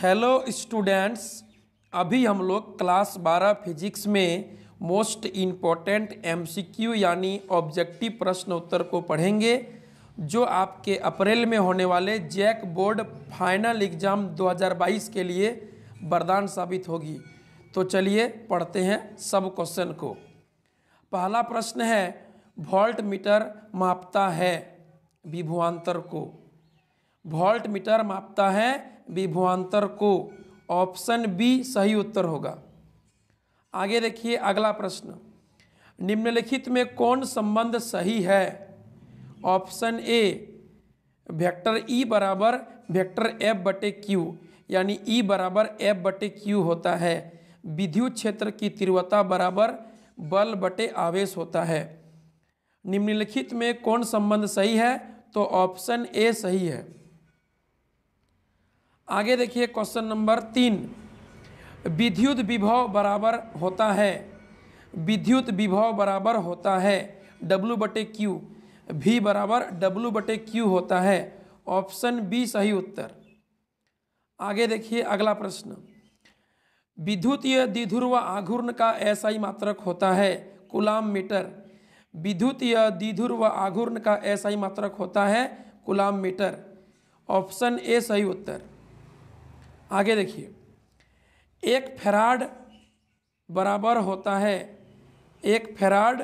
Hello students अभी हम लोग क्लास 12 फिजिक्स में मोस्ट इम्पॉर्टेंट एमसीक्यू यानी ऑब्जेक्टिव प्रश्न उत्तर को पढ़ेंगे जो आपके अप्रैल में होने वाले जैक बोर्ड फाइनल एग्ज़ाम 2022 के लिए वरदान साबित होगी तो चलिए पढ़ते हैं सब क्वेश्चन को पहला प्रश्न है वोल्ट मीटर मापता है विभुआंतर को वोल्ट मीटर मापता है विभवांतर को ऑप्शन बी सही उत्तर होगा आगे देखिए अगला प्रश्न निम्नलिखित में कौन संबंध सही है ऑप्शन ए वेक्टर ई बराबर वेक्टर एफ बटे क्यू यानी ई e बराबर एफ बटे क्यू होता है विद्युत क्षेत्र की तीव्रता बराबर बल बटे आवेश होता है निम्नलिखित में कौन संबंध सही है तो ऑप्शन ए सही है आगे देखिए क्वेश्चन नंबर तीन विद्युत विभव बराबर होता है विद्युत विभव बराबर होता है डब्लू बटे क्यू भी बराबर डब्लू बटे क्यू होता है ऑप्शन बी सही उत्तर आगे देखिए अगला प्रश्न विद्युतीय द्विध्रुव आघूर्ण का एसआई मात्रक होता है कुलाम मीटर विद्युतीय द्विध्रुव आघूर्ण का एसआई मात्रक होता है कुलाम मीटर ऑप्शन ए सही उत्तर आगे देखिए एक फेराड बराबर होता है एक फेराड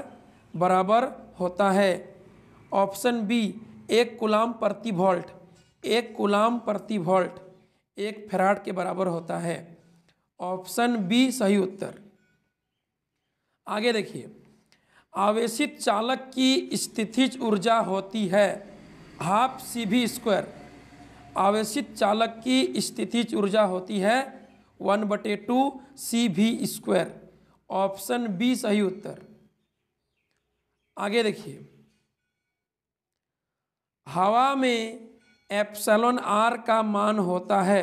बराबर होता है ऑप्शन बी एक कुलाम प्रति वोल्ट एक कुलाम प्रति वोल्ट एक फेराड के बराबर होता है ऑप्शन बी सही उत्तर आगे देखिए आवेशित चालक की स्थितिज ऊर्जा होती है हाफ सी भी स्क्वायर आवेशित चालक की स्थिति ऊर्जा होती है वन बटे टू सी भी स्क्वायर ऑप्शन बी सही उत्तर आगे देखिए हवा में एप्सलोन आर का मान होता है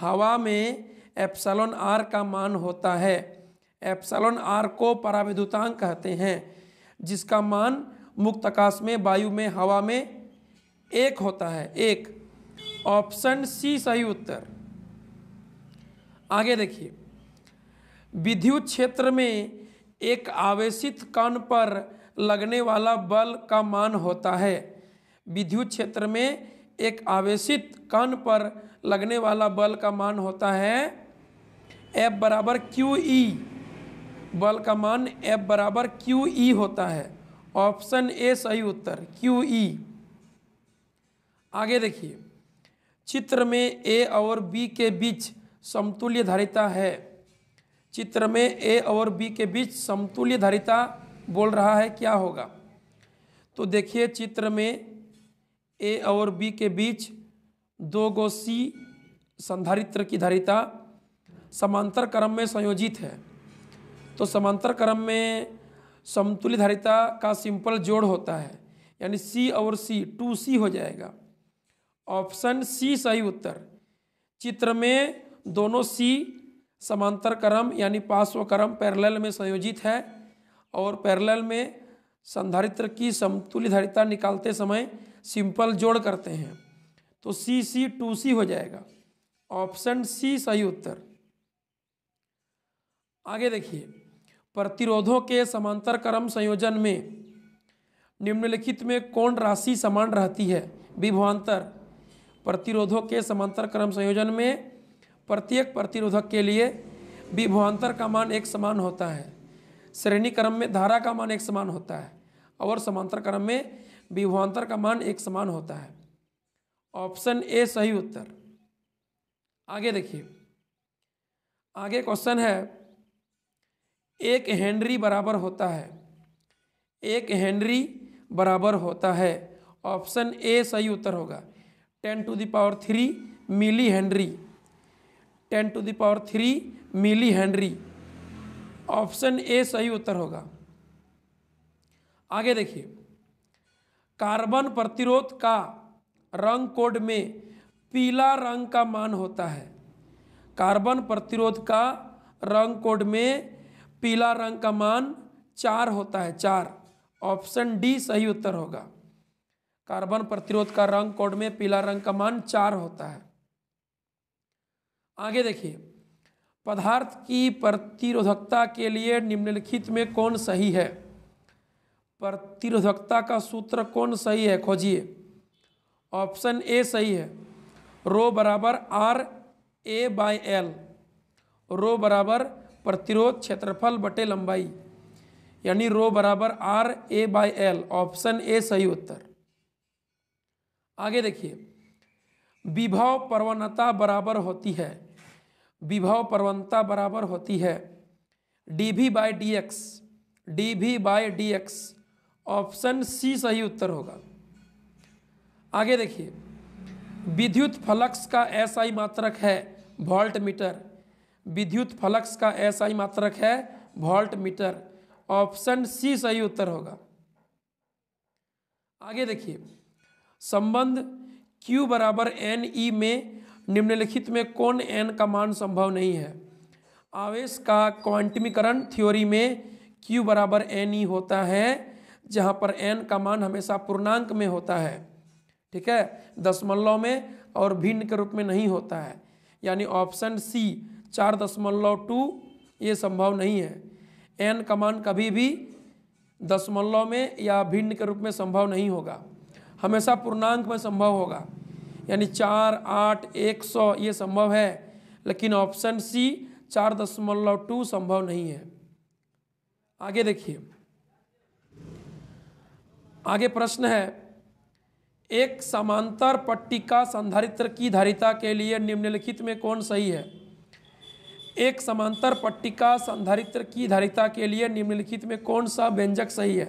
हवा में एप्सलोन आर का मान होता है एप्सलोन आर को पराविद्युतांक कहते हैं जिसका मान मुक्त आकाश में वायु में हवा में एक होता है एक ऑप्शन सी सही उत्तर आगे देखिए विद्युत क्षेत्र में एक आवेशित कण पर लगने वाला बल का मान होता है विद्युत क्षेत्र में एक आवेशित कण पर लगने वाला बल का मान होता है एफ बराबर क्यू ई e। बल का मान एफ बराबर क्यू ई e होता है ऑप्शन ए सही उत्तर क्यू ई e। आगे देखिए चित्र में ए और बी के बीच समतुल्य धारिता है चित्र में ए और बी के बीच समतुल्य धारिता बोल रहा है क्या होगा तो देखिए चित्र में ए और बी के बीच दो गो सी संधारित्र की धारिता समांतर क्रम में संयोजित है तो समांतर क्रम में समतुल्य धारिता का सिंपल जोड़ होता है यानी सी और सी टू सी हो जाएगा ऑप्शन सी सही उत्तर चित्र में दोनों सी समांतर क्रम यानी पार्श्व क्रम पैरेलल में संयोजित है और पैरेलल में संधारित्र की समतुल्य धारिता निकालते समय सिंपल जोड़ करते हैं तो सी सी टू सी हो जाएगा ऑप्शन सी सही उत्तर आगे देखिए प्रतिरोधों के समांतर क्रम संयोजन में निम्नलिखित में कौन राशि समान रहती है विभवांतर प्रतिरोधों के समांतर क्रम संयोजन में प्रत्येक प्रतिरोधक के लिए विभवान्तर का मान एक समान होता है श्रेणी क्रम में धारा का मान एक समान होता है और समांतर क्रम में विभवान्तर का मान एक समान होता है ऑप्शन ए सही उत्तर आगे देखिए आगे क्वेश्चन है एक हेनरी बराबर होता है एक हेनरी बराबर होता है ऑप्शन ए सही उत्तर होगा ten to the power three milli henry ten to the power three milli henry option A सही उत्तर होगा आगे देखिए कार्बन प्रतिरोध का रंग कोड में पीला रंग का मान होता है कार्बन प्रतिरोध का रंग कोड में पीला रंग का मान चार होता है चार ऑप्शन डी सही उत्तर होगा कार्बन प्रतिरोध का रंग कोड में पीला रंग का मान चार होता है आगे देखिए पदार्थ की प्रतिरोधकता के लिए निम्नलिखित में कौन सही है प्रतिरोधकता का सूत्र कौन सही है खोजिए ऑप्शन ए सही है रो बराबर R A by L rho बराबर प्रतिरोध क्षेत्रफल बटे लंबाई यानी रो बराबर R A by L option A सही उत्तर आगे देखिए विभव प्रवणता बराबर होती है विभव प्रवणता बराबर होती है D V by D X D V by D X option C सही उत्तर होगा आगे देखिए विद्युत फलक्स का एसआई मात्रक है वोल्ट मीटर विद्युत फलक्स का एसआई मात्रक है वोल्ट मीटर ऑप्शन सी सही उत्तर होगा आगे देखिए संबंध Q बराबर एन ई e में निम्नलिखित में कौन एन का मान संभव नहीं है आवेश का क्वांटमीकरण थ्योरी में Q बराबर एन ई e होता है जहाँ पर एन का मान हमेशा पूर्णांक में होता है ठीक है दशमलव में और भिन्न के रूप में नहीं होता है यानी ऑप्शन सी चार दशमलव टू ये संभव नहीं है एन का मान कभी भी दशमलव में या भिन्न के रूप में संभव नहीं होगा हमेशा पूर्णांक में संभव होगा यानी चार आठ एक सौ ये संभव है लेकिन ऑप्शन सी चार दशमलव टू संभव नहीं है आगे देखिए आगे प्रश्न है एक समांतर पट्टिका संधारित्र की धारिता के लिए निम्नलिखित में कौन सही है एक समांतर पट्टिका संधारित्र की धारिता के लिए निम्नलिखित में कौन सा व्यंजक सही है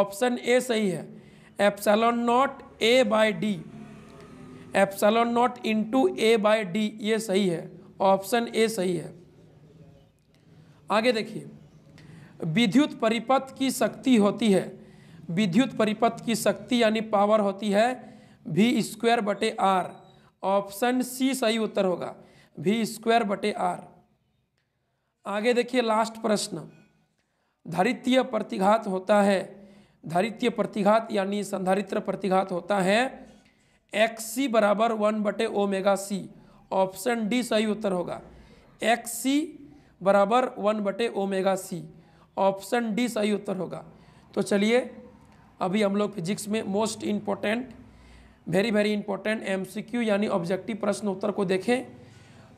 ऑप्शन ए सही है epsilon naught A by D epsilon naught into A by D ये सही है ऑप्शन ए सही है आगे देखिए विद्युत परिपथ की शक्ति होती है विद्युत परिपथ की शक्ति यानी पावर होती है भी स्क्वायर बटे आर ऑप्शन सी सही उत्तर होगा भी स्क्वायर बटे आर आगे देखिए लास्ट प्रश्न धरित्य प्रतिघात होता है धारित्य प्रतिघात यानी संधारित्र प्रतिघात होता है एक्स सी बराबर वन बटे ओमेगा सी ऑप्शन डी सही उत्तर होगा एक्स सी बराबर वन बटे ओमेगा सी ऑप्शन डी सही उत्तर होगा तो चलिए अभी हम लोग फिजिक्स में most important very very important MCQ यानी ऑब्जेक्टिव प्रश्न उत्तर को देखें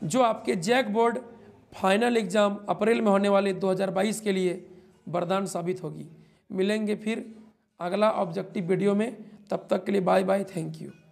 जो आपके JAC board final exam April में होने वाले 2022 के लिए वरदान साबित होगी मिलेंगे फिर अगला ऑब्जेक्टिव वीडियो में तब तक के लिए बाय बाय थैंक यू